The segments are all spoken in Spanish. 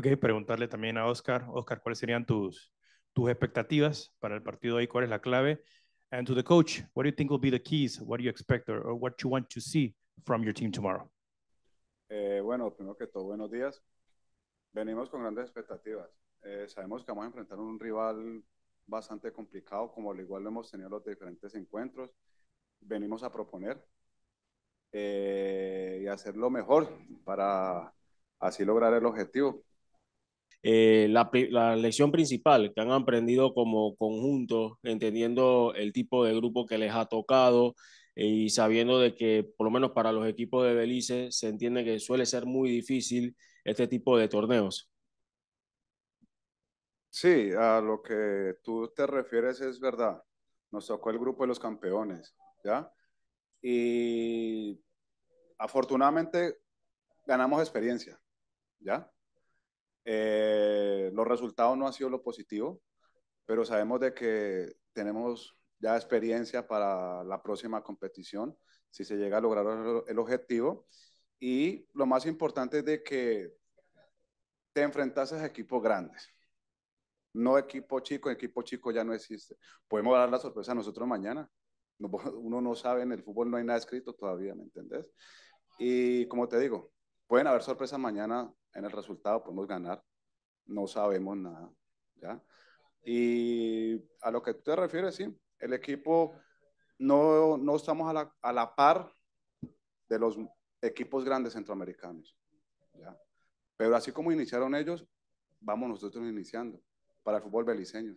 Ok, preguntarle también a Oscar. Oscar, ¿cuáles serían tus, tus expectativas para el partido hoy? ¿Cuál es la clave? And to the coach, what do you think will be the keys? What do you expect or, what you want to see from your team tomorrow? Eh, bueno, primero que todo, buenos días. Venimos con grandes expectativas. Eh, sabemos que vamos a enfrentar un rival bastante complicado, como al igual lo hemos tenido en los diferentes encuentros. Venimos a proponer eh, y hacer lo mejor para así lograr el objetivo. Eh, la, lección principal que han aprendido como conjunto, entendiendo el tipo de grupo que les ha tocado eh, y sabiendo de que, por lo menos para los equipos de Belice, se entiende que suele ser muy difícil este tipo de torneos. Sí, a lo que tú te refieres es verdad. Nos tocó el grupo de los campeones, ¿ya? Y afortunadamente ganamos experiencia, ¿ya? Eh, los resultados no han sido lo positivo, pero sabemos de que tenemos ya experiencia para la próxima competición, si se llega a lograr el objetivo. Y lo más importante es de que te enfrentas a equipos grandes. No equipo chico, equipo chico ya no existe. Podemos dar la sorpresa a nosotros mañana. Uno no sabe, en el fútbol no hay nada escrito todavía, ¿me entendés? Y como te digo, pueden haber sorpresas mañana en el resultado podemos ganar, no sabemos nada, ¿ya? Y a lo que tú te refieres, sí, el equipo no, no estamos a la, a la par de los equipos grandes centroamericanos, ¿ya? Pero así como iniciaron ellos, vamos nosotros iniciando para el fútbol beliceño.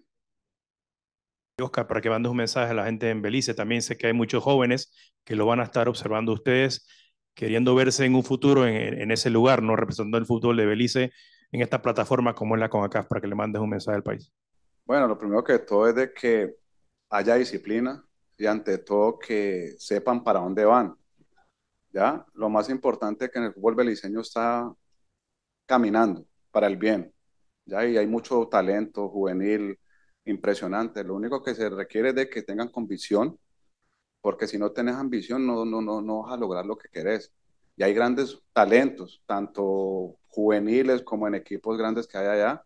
Oscar, para que mandes un mensaje a la gente en Belice, también sé que hay muchos jóvenes que lo van a estar observando ustedes queriendo verse en un futuro en, ese lugar, no representando el fútbol de Belice en esta plataforma como es la CONACAF, para que le mandes un mensaje al país? Bueno, lo primero que todo es de que haya disciplina y ante todo que sepan para dónde van. ¿Ya? Lo más importante es que en el fútbol beliceño está caminando para el bien. ¿Ya? Y hay mucho talento juvenil impresionante. Lo único que se requiere es de que tengan convicción porque si no tenés ambición no, no, no, no vas a lograr lo que querés. Y hay grandes talentos, tanto juveniles como en equipos grandes que hay allá.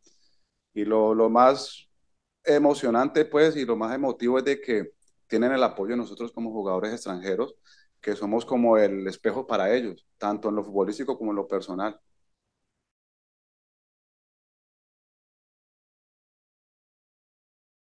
Y lo, lo más emocionante, pues, y lo más emotivo es de que tienen el apoyo de nosotros como jugadores extranjeros, que somos como el espejo para ellos, tanto en lo futbolístico como en lo personal.